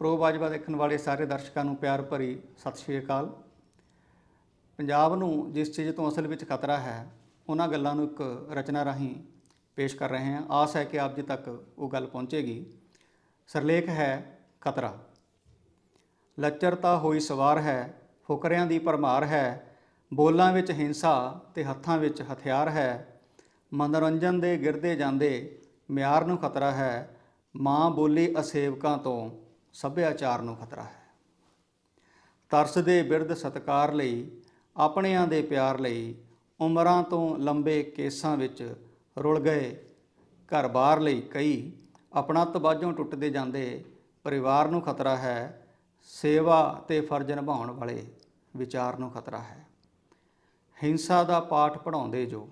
pro Bajwa ਦੇਖਣ ਵਾਲੇ ਸਾਰੇ ਦਰਸ਼ਕਾਂ ਨੂੰ ਪਿਆਰ ਭਰੀ ਸਤਿ ਸ਼੍ਰੀ ਅਕਾਲ ਪੰਜਾਬ ਨੂੰ ਜਿਸ ਚੀਜ਼ ਤੋਂ ਅਸਲ ਵਿੱਚ ਖਤਰਾ ਹੈ ਉਹਨਾਂ ਗੱਲਾਂ ਨੂੰ ਇੱਕ ਰਚਨਾ ਰਾਹੀਂ ਪੇਸ਼ ਕਰ ਰਹੇ ਹਾਂ ਆਸ ਹੈ ਕਿ ਆਪ ਜੀ ਤੱਕ ਉਹ ਗੱਲ ਪਹੁੰਚੇਗੀ ਸਰਲੇਖ ਹੈ ਖਤਰਾ ਲੱਚਰਤਾ ਹੋਈ ਸਵਾਰ ਹੈ ਫੁਕਰਿਆਂ ਦੀ ਪਰਮਾਰ ਹੈ ਬੋਲਾਂ ਵਿੱਚ ਹਿੰਸਾ ਤੇ ਹੱਥਾਂ ਵਿੱਚ ਹਥਿਆਰ ਹੈ ਮਨੋਰੰਜਨ ਦੇ ਗਿਰਦੇ ਜਾਂਦੇ ਮਿਆਰ ਨੂੰ ਖਤਰਾ ਹੈ ਮਾਂ ਬੋਲੀ ਅਸੇਵਕਾਂ ਤੋਂ ਸੱਭਿਆਚਾਰ ਨੂੰ ਖਤਰਾ ਹੈ ਤਰਸ ਦੇ ਬਿਰਧ ਸਤਕਾਰ ਲਈ ਆਪਣਿਆਂ ਦੇ ਪਿਆਰ ਲਈ ਉਮਰਾਂ ਤੋਂ ਲੰਬੇ ਕੇਸਾਂ ਵਿੱਚ ਰੁਲ ਗਏ ਘਰ-ਬਾਰ ਲਈ ਕਈ ਆਪਣਾ ਤਬਾਜੋਂ ਟੁੱਟਦੇ ਜਾਂਦੇ ਪਰਿਵਾਰ ਨੂੰ ਖਤਰਾ ਹੈ ਸੇਵਾ ਤੇ ਫਰਜ਼ ਨਿਭਾਉਣ ਵਾਲੇ ਵਿਚਾਰ ਨੂੰ ਖਤਰਾ ਹੈ ਹਿੰਸਾ ਦਾ ਪਾਠ ਪੜਾਉਂਦੇ ਜੋ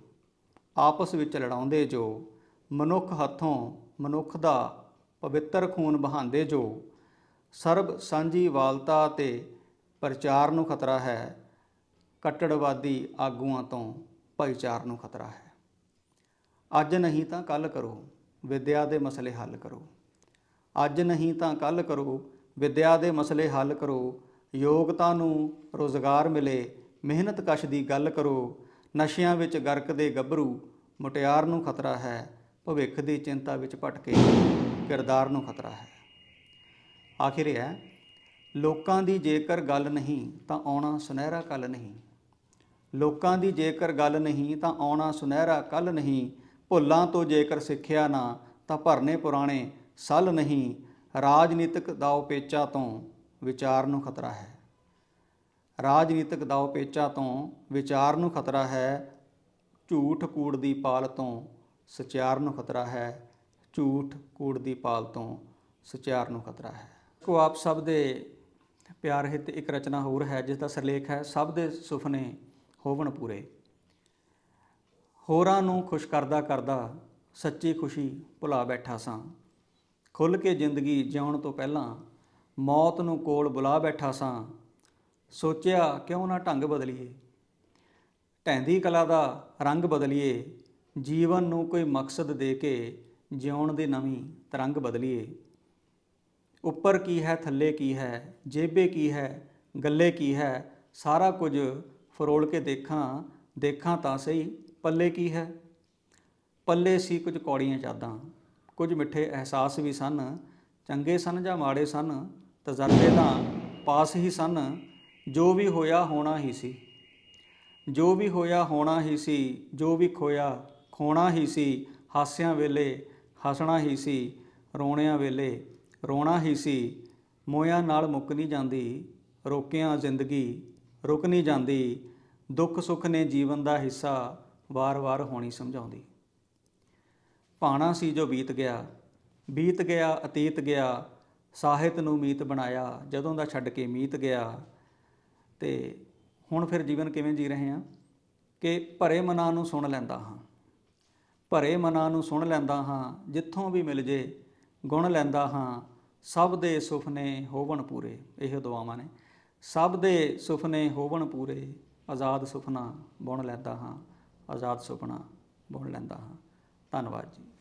ਆਪਸ ਵਿੱਚ ਲੜਾਉਂਦੇ ਜੋ ਮਨੁੱਖ ਹੱਥੋਂ ਮਨੁੱਖ ਦਾ ਪਵਿੱਤਰ ਖੂਨ ਬਹਾਉਂਦੇ ਜੋ ਸਰਬ ਸਾਂਝੀ ਵਾਲਤਾ ਤੇ ਪ੍ਰਚਾਰ ਨੂੰ ਖਤਰਾ ਹੈ ਕੱਟੜਵਾਦੀ ਆਗੂਆਂ ਤੋਂ ਭਾਈਚਾਰ ਨੂੰ ਖਤਰਾ ਹੈ ਅੱਜ ਨਹੀਂ ਤਾਂ ਕੱਲ ਕਰੋ ਵਿਦਿਆ ਦੇ ਮਸਲੇ ਹੱਲ ਕਰੋ ਅੱਜ ਨਹੀਂ ਤਾਂ ਕੱਲ ਕਰੋ ਵਿਦਿਆ ਦੇ ਮਸਲੇ ਹੱਲ ਕਰੋ ਯੋਗਤਾ ਨੂੰ ਰੋਜ਼ਗਾਰ ਮਿਲੇ ਮਿਹਨਤ ਕਸ਼ ਦੀ ਗੱਲ ਕਰੋ ਨਸ਼ਿਆਂ ਵਿੱਚ ਗਰਕ ਦੇ ਗੱਭਰੂ ਮੁਟਿਆਰ ਨੂੰ ਖਤਰਾ ਹੈ ਭਵਿੱਖ ਦੀ ਚਿੰਤਾ ਵਿੱਚ ਭਟਕੇ ਕਿਰਦਾਰ ਨੂੰ ਖਤਰਾ ਹੈ ਆਖਿਰ ਹੈ ਲੋਕਾਂ ਦੀ ਜੇਕਰ ਗੱਲ ਨਹੀਂ ਤਾਂ ਆਉਣਾ ਸੁਨਹਿਰਾ ਕੱਲ ਨਹੀਂ ਲੋਕਾਂ ਦੀ ਜੇਕਰ ਗੱਲ ਨਹੀਂ ਤਾਂ ਆਉਣਾ ਸੁਨਹਿਰਾ ਕੱਲ ਨਹੀਂ ਭੁੱਲਾਂ ਤੋਂ ਜੇਕਰ ਸਿੱਖਿਆ ਨਾ ਤਾਂ ਭਰਨੇ ਪੁਰਾਣੇ ਸੱਲ ਨਹੀਂ ਰਾਜਨੀਤਿਕ ਦਾਅ ਪੇਚਾ ਤੋਂ ਵਿਚਾਰ ਨੂੰ ਖਤਰਾ ਹੈ ਰਾਜਨੀਤਿਕ ਦਾਅ ਪੇਚਾ ਤੋਂ ਵਿਚਾਰ ਨੂੰ ਖਤਰਾ ਹੈ ਝੂਠ ਕੂੜ ਦੀ ਪਾਲ ਤੋਂ ਸਚਿਆਰ ਨੂੰ ਖਤਰਾ ਹੈ ਝੂਠ ਕੂੜ ਦੀ ਪਾਲ ਤੋਂ ਸਚਿਆਰ ਨੂੰ ਖਤਰਾ ਹੈ ਕੋ ਆਪ ਸਭ ਦੇ ਪਿਆਰ ਹਿਤ ਇੱਕ ਰਚਨਾ ਹੋਰ ਹੈ ਜਿਸ ਦਾ ਸਿਰਲੇਖ ਹੈ ਸਭ ਦੇ ਸੁਪਨੇ ਹੋਵਣ ਪੂਰੇ ਹੋਰਾਂ ਨੂੰ ਖੁਸ਼ ਕਰਦਾ ਕਰਦਾ ਸੱਚੀ ਖੁਸ਼ੀ ਭੁਲਾ ਬੈਠਾ ਸਾਂ ਖੁੱਲ ਕੇ ਜ਼ਿੰਦਗੀ ਜਿਉਣ ਤੋਂ ਪਹਿਲਾਂ ਮੌਤ ਨੂੰ ਕੋਲ ਬੁਲਾ ਬੈਠਾ ਸਾਂ ਸੋਚਿਆ ਕਿਉਂ ਨਾ ਢੰਗ ਬਦਲੀਏ ਢੈਂਦੀ ਕਲਾ ਦਾ ਰੰਗ ਬਦਲੀਏ ਜੀਵਨ ਨੂੰ ਕੋਈ ਮਕਸਦ ਦੇ ਕੇ ਜਿਉਣ ਦੀ ਨਵੀਂ ਤਰੰਗ ਬਦਲੀਏ ਉੱਪਰ ਕੀ ਹੈ ਥੱਲੇ ਕੀ ਹੈ ਜੇਬੇ ਕੀ ਹੈ ਗੱਲੇ ਕੀ ਹੈ ਸਾਰਾ ਕੁਝ ਫਰੋਲ ਕੇ ਦੇਖਾਂ ਦੇਖਾਂ ਤਾਂ ਸਹੀ ਪੱਲੇ ਕੀ ਹੈ ਪੱਲੇ ਸੀ ਕੁਝ ਕੌੜੀਆਂ ਚਾਦਾਂ ਕੁਝ ਮਿੱਠੇ ਅਹਿਸਾਸ ਵੀ ਸਨ ਚੰਗੇ ਸਨ ਜਾਂ ਮਾੜੇ ਸਨ ਤਜਰਬੇ ਤਾਂ ਪਾਸ ਹੀ ਸਨ ਜੋ ਵੀ ਹੋਇਆ ਹੋਣਾ ਹੀ ਸੀ ਜੋ ਵੀ ਹੋਇਆ ਹੋਣਾ ਹੀ ਸੀ ਜੋ ਵੀ ਖੋਇਆ ਖੋਣਾ ਹੀ ਸੀ ਹਾਸਿਆਂ ਵੇਲੇ ਹੱਸਣਾ ਹੀ ਸੀ ਰੋਣਿਆਂ ਵੇਲੇ ਰੋਣਾ ਹੀ ਸੀ ਮੋਇਆਂ ਨਾਲ ਮੁੱਕ ਨਹੀਂ ਜਾਂਦੀ ਰੋਕਿਆਂ ਜ਼ਿੰਦਗੀ ਰੁਕ ਨਹੀਂ ਜਾਂਦੀ ਦੁੱਖ ਸੁੱਖ ਨੇ ਜੀਵਨ ਦਾ ਹਿੱਸਾ ਵਾਰ-ਵਾਰ ਹੋਣੀ ਸਮਝਾਉਂਦੀ ਪਾਣਾ ਸੀ ਜੋ ਬੀਤ ਗਿਆ ਬੀਤ ਗਿਆ ਅਤੀਤ ਗਿਆ ਸਾਹਿਤ ਨੂੰ ਮੀਤ ਬਣਾਇਆ ਜਦੋਂ ਦਾ ਛੱਡ ਕੇ ਮੀਤ ਗਿਆ ਤੇ ਹੁਣ ਫਿਰ ਜੀਵਨ ਕਿਵੇਂ ਜੀ ਰਹੇ ਆ ਕਿ ਭਰੇ ਮਨਾਂ ਨੂੰ ਸੁਣ ਲੈਂਦਾ ਹਾਂ ਭਰੇ ਮਨਾਂ ਨੂੰ ਸੁਣ ਲੈਂਦਾ ਹਾਂ ਜਿੱਥੋਂ ਵੀ ਮਿਲ ਜੇ ਗੁਣ ਲੈਂਦਾ ਹਾਂ ਸਭ ਦੇ ਸੁਪਨੇ ਹੋਵਣ ਪੂਰੇ ਇਹ ਦੁਆਵਾਂ ਨੇ ਸਭ ਦੇ ਸੁਪਨੇ ਹੋਵਣ ਪੂਰੇ ਆਜ਼ਾਦ ਸੁਪਨਾ ਬੁਣ ਲੈਂਦਾ ਹਾਂ ਆਜ਼ਾਦ ਸੁਪਨਾ ਬੁਣ ਲੈਂਦਾ ਹਾਂ ਧੰਨਵਾਦ ਜੀ